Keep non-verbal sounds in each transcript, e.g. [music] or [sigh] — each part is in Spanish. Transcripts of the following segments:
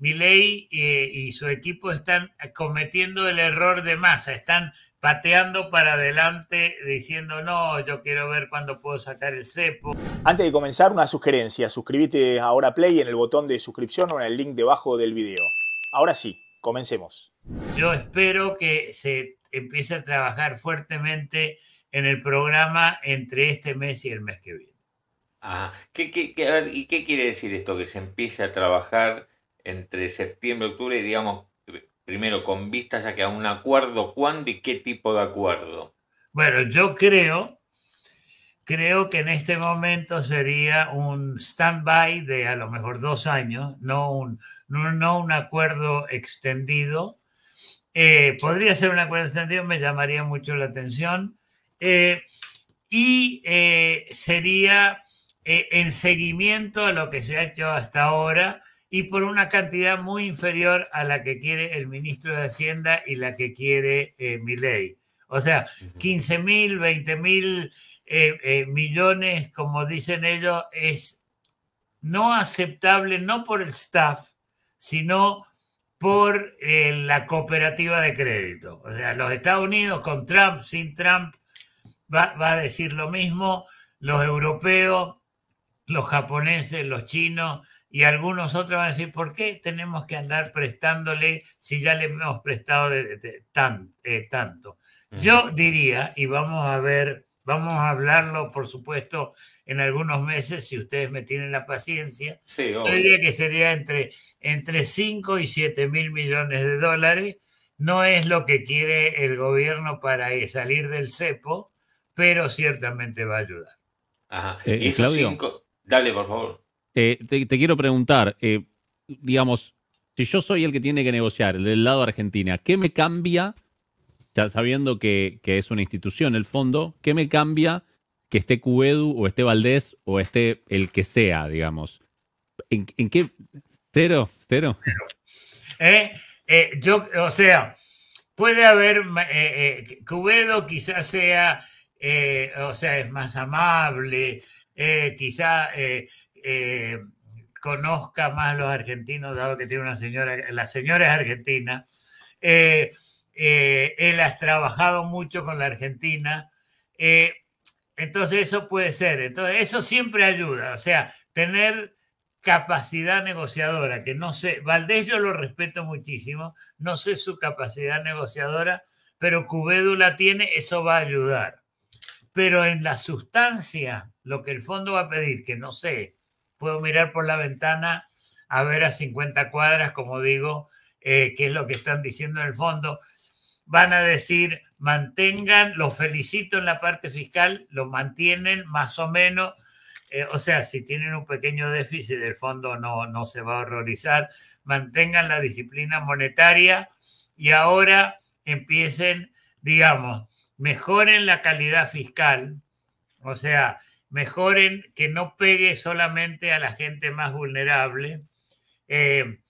Milei eh, y su equipo están eh, cometiendo el error de masa, están pateando para adelante diciendo no, yo quiero ver cuándo puedo sacar el cepo. Antes de comenzar, una sugerencia, suscríbete ahora a Play en el botón de suscripción o en el link debajo del video. Ahora sí, comencemos. Yo espero que se empiece a trabajar fuertemente en el programa entre este mes y el mes que viene. Ah, ¿y qué quiere decir esto? Que se empiece a trabajar entre septiembre y octubre, digamos, primero con vistas ya que a un acuerdo, ¿cuándo y qué tipo de acuerdo? Bueno, yo creo, creo que en este momento sería un stand-by de a lo mejor dos años, no un, no, un acuerdo extendido. Eh, podría ser un acuerdo extendido, me llamaría mucho la atención. Eh, y eh, sería en seguimiento a lo que se ha hecho hasta ahora, y por una cantidad muy inferior a la que quiere el ministro de Hacienda y la que quiere eh, mi ley, O sea, 15 mil, mil eh, eh, millones, como dicen ellos, es no aceptable, no por el staff, sino por la cooperativa de crédito. O sea, los Estados Unidos con Trump, sin Trump, va, va a decir lo mismo, los europeos, los japoneses, los chinos, y algunos otros van a decir, ¿por qué tenemos que andar prestándole si ya le hemos prestado de, tan, tanto? Yo diría, y vamos a ver, vamos a hablarlo, por supuesto, en algunos meses, si ustedes me tienen la paciencia, yo diría que sería entre, entre 5 y 7 mil millones de dólares. No es lo que quiere el gobierno para eh, salir del cepo, pero ciertamente va a ayudar. Eh, y Claudio. Dale, por favor. Eh, te, quiero preguntar, eh, digamos, si yo soy el que tiene que negociar, el del lado de Argentina, ¿qué me cambia, ya sabiendo que, es una institución el fondo, qué me cambia que esté Cubedu o esté Valdés o esté el que sea, digamos? ¿En, qué? Cero, cero. Eh, yo, o sea, puede haber, Cubedo quizás sea, o sea, es más amable, quizás... quizá eh, conozca más los argentinos, dado que tiene una señora, la señora es argentina. Eh, eh, él ha trabajado mucho con la Argentina. entonces eso puede ser. Entonces eso siempre ayuda. O sea, tener capacidad negociadora, que no sé, Valdés yo lo respeto muchísimo, no sé su capacidad negociadora, pero Cubedula tiene, eso va a ayudar. Pero en la sustancia, lo que el fondo va a pedir, que no sé, puedo mirar por la ventana a ver a 50 cuadras, como digo, eh, qué es lo que están diciendo en el fondo. Van a decir, mantengan, los felicito en la parte fiscal, lo mantienen más o menos. Eh, o sea, si tienen un pequeño déficit, el fondo no, no se va a horrorizar. Mantengan la disciplina monetaria y ahora empiecen, digamos, mejoren la calidad fiscal. O sea, mejoren, que no pegue solamente a la gente más vulnerable. Eh,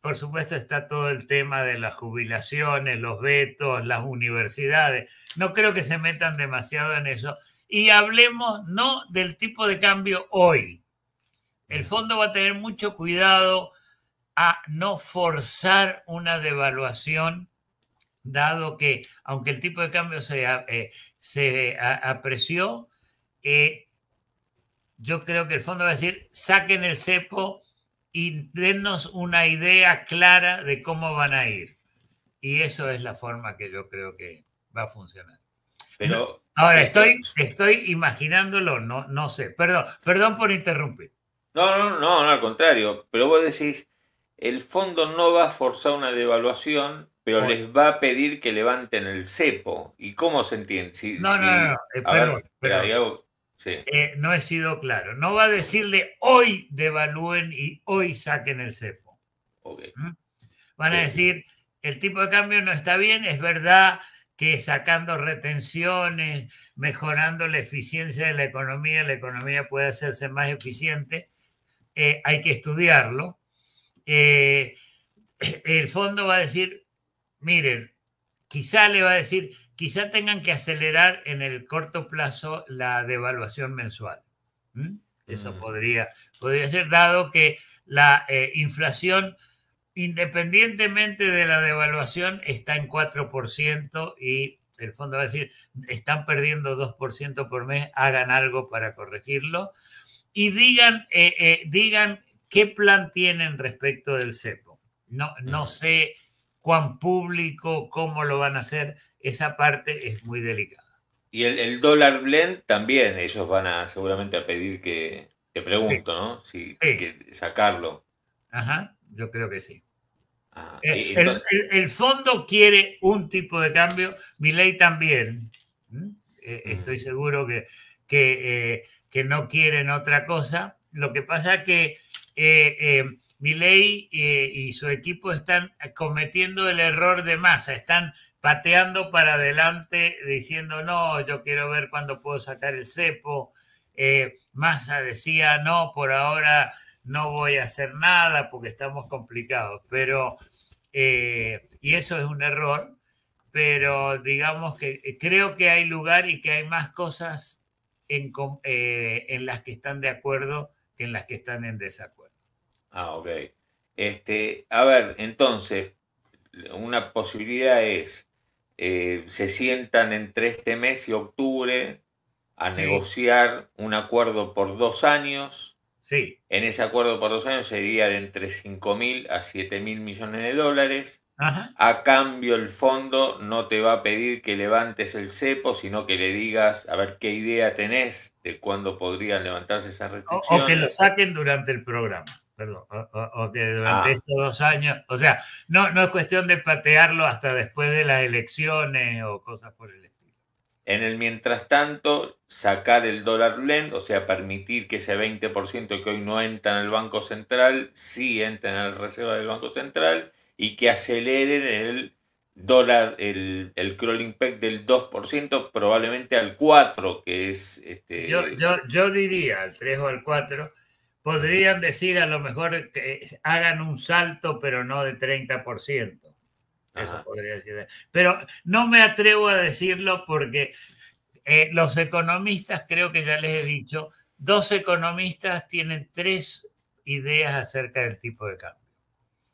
por supuesto está todo el tema de las jubilaciones, los vetos, las universidades. No creo que se metan demasiado en eso. Y hablemos no del tipo de cambio hoy. El fondo va a tener mucho cuidado a no forzar una devaluación, dado que aunque el tipo de cambio se, eh, se apreció, eh, yo creo que el fondo va a decir, saquen el cepo y dennos una idea clara de cómo van a ir. Y eso es la forma que yo creo que va a funcionar. Pero ahora estoy, estoy imaginándolo, no, no sé. Perdón, perdón por interrumpir. No, no, no, al contrario. Pero vos decís, el fondo no va a forzar una devaluación, pero les va a pedir que levanten el cepo. ¿Y cómo se entiende? no, no, no, eh, perdón, eh, no he sido claro. No va a decirle hoy devalúen y hoy saquen el cepo. ¿Mm? Van a decir, el tipo de cambio no está bien, es verdad que sacando retenciones, mejorando la eficiencia de la economía, la economía puede hacerse más eficiente, eh, hay que estudiarlo. Eh, el fondo va a decir, miren, quizá le va a decir, quizá tengan que acelerar en el corto plazo la devaluación mensual. Eso mm. podría, podría ser, dado que la eh, inflación, independientemente de la devaluación, está en 4% y el fondo va a decir, están perdiendo 2% por mes, hagan algo para corregirlo. Y digan, eh, eh, digan qué plan tienen respecto del cepo. No, no mm. sé cuán público, cómo lo van a hacer esa parte es muy delicada. Y el, dólar blend también, ellos van a seguramente a pedir que, te pregunto, ¿no? Si sí. que sacarlo. Ajá, yo creo que sí. Ah, eh, el, fondo quiere un tipo de cambio, mi ley también. Eh, estoy seguro que, eh, que no quieren otra cosa. Lo que pasa que eh, eh, Miley eh, y su equipo están cometiendo el error de masa, están pateando para adelante diciendo, no, yo quiero ver cuándo puedo sacar el cepo. Massa decía, no, por ahora no voy a hacer nada porque estamos complicados, pero, y eso es un error, pero digamos que creo que hay lugar y que hay más cosas en, las que están de acuerdo que en las que están en desacuerdo. Ah, ok. Este, a ver, entonces, una posibilidad es, eh, se sientan entre este mes y octubre a negociar un acuerdo por dos años. Sí. En ese acuerdo por dos años sería de entre cinco mil a 7 mil millones de dólares. A cambio, el fondo no te va a pedir que levantes el cepo, sino que le digas a ver qué idea tenés de cuándo podrían levantarse esas restricciones. o que lo saquen durante el programa o, que durante ah. estos dos años, o sea, no, no es cuestión de patearlo hasta después de las elecciones o cosas por el estilo. En el mientras tanto, sacar el dólar blend, o sea, permitir que ese 20% que hoy no entra en el Banco Central, sí entra en la reserva del Banco Central y que aceleren el dólar, el, el crawling peg del 2%, probablemente al 4%, que es... Este, yo, yo, yo diría al 3 o al 4%, podrían decir a lo mejor que hagan un salto, pero no de 30%. Eso podría decir. Pero no me atrevo a decirlo porque eh, los economistas, creo que ya les he dicho, dos economistas tienen tres ideas acerca del tipo de cambio.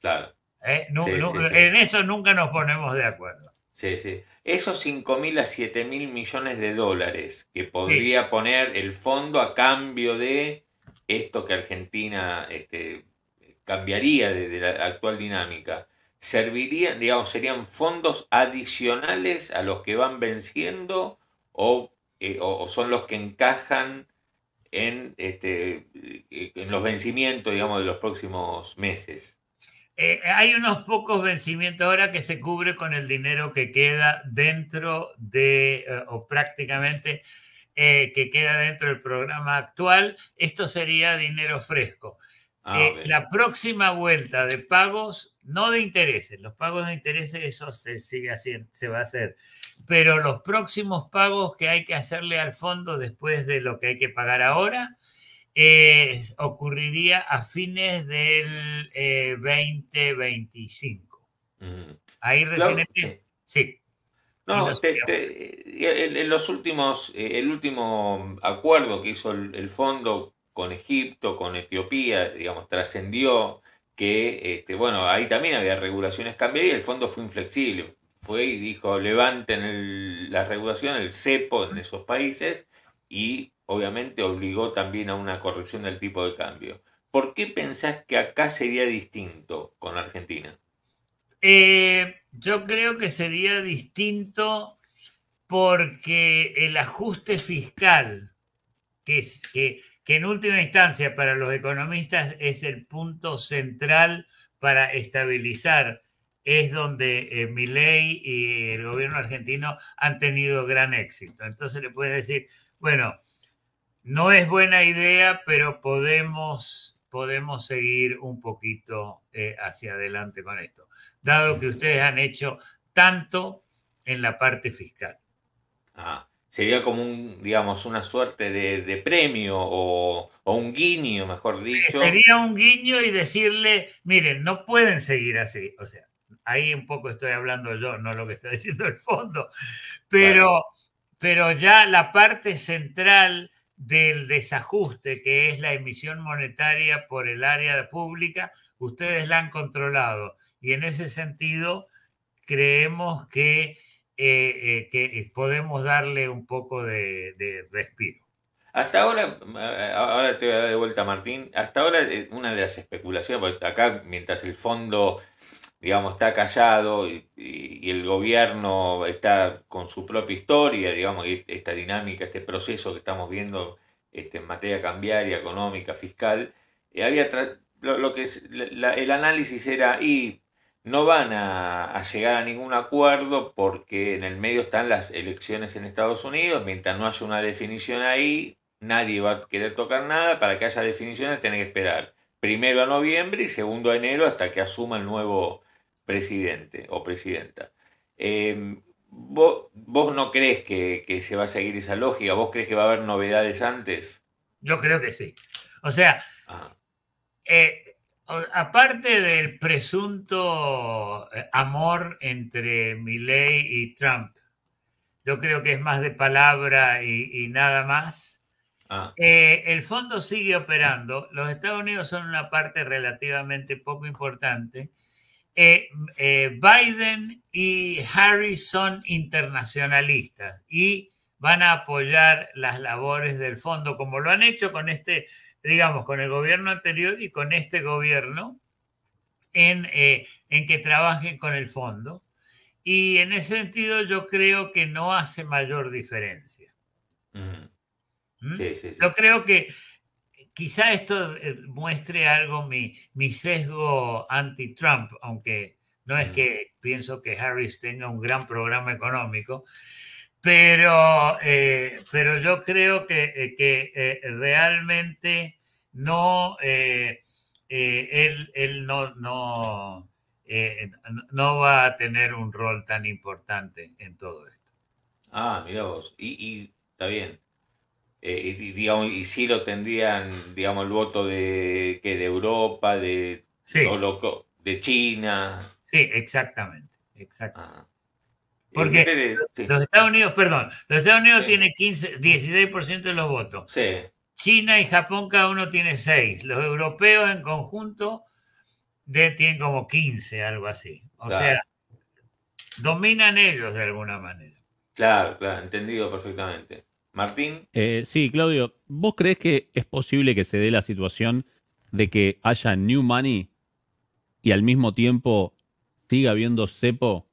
Claro. Eh, en eso nunca nos ponemos de acuerdo. Sí, sí. Esos 5.000 a 7.000 millones de dólares que podría poner el fondo a cambio de esto que Argentina este, cambiaría de, la actual dinámica, servirían, digamos, serían fondos adicionales a los que van venciendo o, eh, o, son los que encajan en, este, eh, en los vencimientos, digamos, de los próximos meses. Eh, hay unos pocos vencimientos ahora que se cubre con el dinero que queda dentro de, o prácticamente eh, que queda dentro del programa actual, esto sería dinero fresco. Ah, eh, la próxima vuelta de pagos, no de intereses, los pagos de intereses, eso se sigue haciendo, se va a hacer, pero los próximos pagos que hay que hacerle al fondo después de lo que hay que pagar ahora, eh, ocurriría a fines del 2025. Ahí recién Sí. No, en, los últimos, el último acuerdo que hizo el, fondo con Egipto, con Etiopía, digamos, trascendió que, este, bueno, ahí también había regulaciones cambiadas y el fondo fue inflexible. Fue y dijo, levanten las la regulación, el cepo en esos países y obviamente obligó también a una corrección del tipo de cambio. ¿Por qué pensás que acá sería distinto con Argentina? Eh, yo creo que sería distinto porque el ajuste fiscal, que, en última instancia para los economistas es el punto central para estabilizar, es donde eh, mi ley y el gobierno argentino han tenido gran éxito. Entonces le puedes decir, bueno, no es buena idea, pero podemos podemos seguir un poquito eh, hacia adelante con esto, dado que ustedes han hecho tanto en la parte fiscal. Ah, sería como un, digamos, una suerte de, premio o, un guiño, mejor dicho. Sería un guiño y decirle, miren, no pueden seguir así. O sea, ahí un poco estoy hablando yo, no lo que está [laughs] diciendo el fondo, pero, pero ya la parte central del desajuste que es la emisión monetaria por el área pública, ustedes la han controlado. Y en ese sentido, creemos que, eh, eh, que podemos darle un poco de, respiro. Hasta ahora, eh, ahora te voy a dar de vuelta, Martín, hasta ahora una de las especulaciones, porque acá mientras el fondo, digamos, está callado y y el gobierno está con su propia historia, digamos, y esta dinámica, este proceso que estamos viendo este, en materia cambiaria, económica, fiscal, eh, había lo, que el análisis era, y no van a, llegar a ningún acuerdo porque en el medio están las elecciones en Estados Unidos, mientras no haya una definición ahí, nadie va a querer tocar nada, para que haya definiciones tienen que esperar primero a noviembre y segundo a enero hasta que asuma el nuevo presidente o presidenta. Em, ¿vos, no crees que, se va a seguir esa lógica? ¿Vos crees que va a haber novedades antes? Yo creo que sí. O sea, eh, aparte del presunto eh, amor entre Milley y Trump, yo creo que es más de palabra y, nada más. Ah. Eh, el fondo sigue operando. Los Estados Unidos son una parte relativamente poco importante eh, eh, Biden y Harris son internacionalistas y van a apoyar las labores del fondo, como lo han hecho con este, digamos, con el gobierno anterior y con este gobierno, en, eh, que trabajen con el fondo. Y en ese sentido yo creo que no hace mayor diferencia. ¿Mm? Yo creo que quizá esto eh, muestre algo mi, sesgo anti-Trump, aunque no es mm. que pienso que Harris tenga un gran programa económico, pero, eh, pero yo creo que, eh, realmente no, él, no, no, no, va a tener un rol tan importante en todo esto. Ah, mira vos, y está bien. Eh, y, digamos, sí lo tendrían, digamos, el voto de, que de Europa, de, de China. Sí, exactamente, exactamente. Ah. Eh, Porque los Estados Unidos, perdón, los Estados Unidos tienen tiene 15, 16% de los votos. China y Japón cada uno tiene 6. Los europeos en conjunto de, tienen como 15, algo así. O sea, dominan ellos de alguna manera. Claro, claro, entendido perfectamente. Martín. Eh, sí, Claudio, ¿vos crees que es posible que se dé la situación de que haya new money y al mismo tiempo siga habiendo cepo?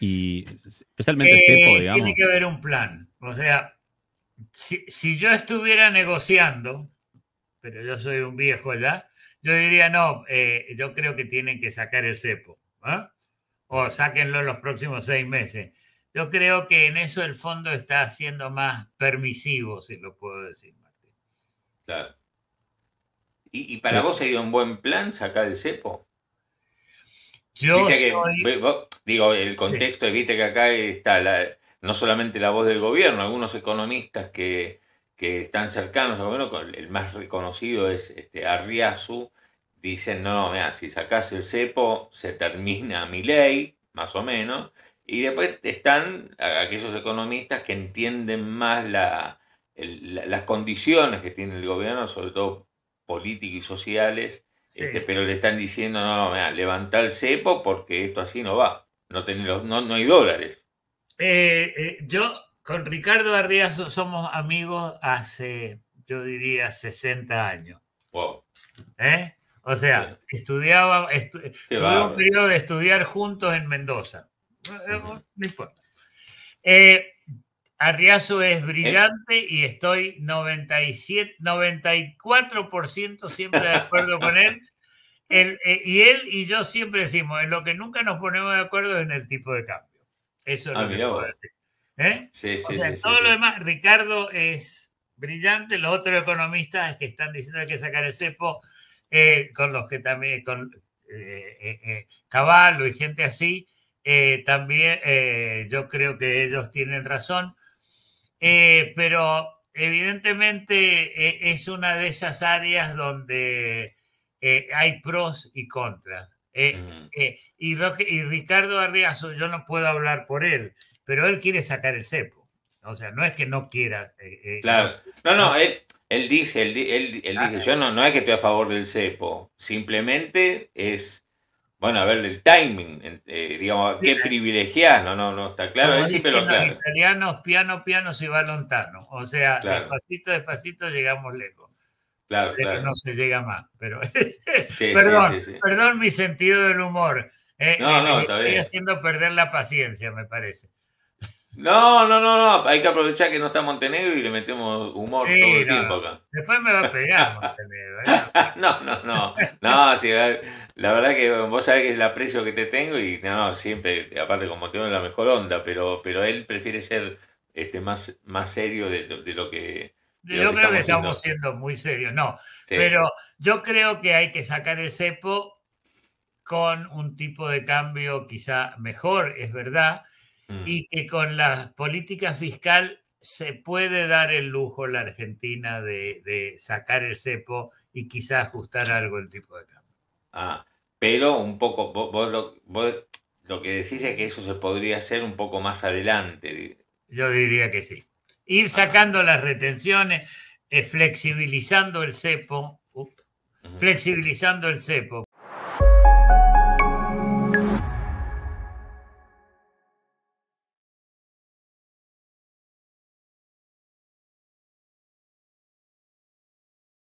Y especialmente eh, cepo, digamos. Tiene que haber un plan. O sea, si, yo estuviera negociando, pero yo soy un viejo ya, yo diría no, eh, yo creo que tienen que sacar el cepo. ¿ah? O sáquenlo en los próximos seis meses. Yo creo que en eso el fondo está siendo más permisivo, si lo puedo decir, Martín. Claro. ¿Y, para vos sería un buen plan sacar el cepo? Yo digo, el contexto, es viste que acá está no solamente la voz del gobierno, algunos economistas que, están cercanos al gobierno, el más reconocido es este, Arriazu, dicen, no, no, mira, si sacás el cepo, se termina mi ley, más o menos, y después están aquellos economistas que entienden más la, las condiciones que tiene el gobierno, sobre todo políticas y sociales, este, pero le están diciendo, no, no, levantar el cepo porque esto así no va, no, no, hay dólares. Eh, eh, yo con Ricardo Arriazo somos amigos hace, yo diría, 60 años. ¿Eh? O sea, estudiaba, un periodo de estudiar juntos en Mendoza. No importa. Eh, Arriazo es brillante eh. y estoy 97, 94% siempre de acuerdo con él. Eh, y él y yo siempre decimos, en lo que nunca nos ponemos de acuerdo es en el tipo de cambio. Eso es lo ah, ¿Eh? sea, todo lo demás, Ricardo es brillante, los otros economistas que están diciendo que hay que sacar el cepo, con los que también, con Caballo y gente así, eh, también eh, yo creo que ellos tienen razón, eh, pero evidentemente e, es una de esas áreas donde hay pros y contras. y, Ricardo Arriazo, yo no puedo hablar por él, pero él quiere sacar el cepo. O sea, no es que no quiera. claro. No, no, él, dice, él, dice, ah, yo no, no es que estoy a favor del cepo, simplemente es bueno, a ver, el timing, eh, digamos, qué privilegiado, no, no, no está claro. los italianos, piano, piano se va lontano. O sea, pasito despacito, despacito llegamos lejos. Claro, claro. No se llega más, pero [laughs] perdón, perdón mi sentido del humor. Eh, no, eh, no, estoy haciendo perder la paciencia, me parece. No, no, no, no. Hay que aprovechar que no está Montenegro y le metemos humor todo el tiempo acá. Después me va a pegar Montenegro. ¿eh? [laughs] no, no, no. No, la verdad que vos sabés que es el aprecio que te tengo y no, siempre, aparte como Montenegro la mejor onda, pero, pero él prefiere ser este, más, más serio de, lo que. yo creo que estamos siendo, muy serios, no. Pero yo creo que hay que sacar el cepo con un tipo de cambio quizá mejor, es verdad Mm. y que con la política fiscal se puede dar el lujo la Argentina de, sacar el cepo y quizá ajustar algo el tipo de cambio. Ah, pero un poco, vos, lo, lo, que decís es que eso se podría hacer un poco más adelante. Yo diría que sí. Ir sacando las retenciones, eh, flexibilizando el cepo, flexibilizando el cepo.